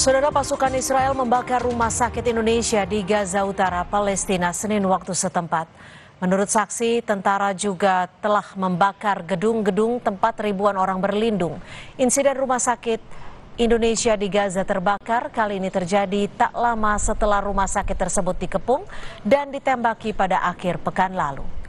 Saudara pasukan Israel membakar rumah sakit Indonesia di Gaza Utara, Palestina, Senin waktu setempat. Menurut saksi, tentara juga telah membakar gedung-gedung tempat ribuan orang berlindung. Insiden rumah sakit Indonesia di Gaza terbakar kali ini terjadi tak lama setelah rumah sakit tersebut dikepung dan ditembaki pada akhir pekan lalu.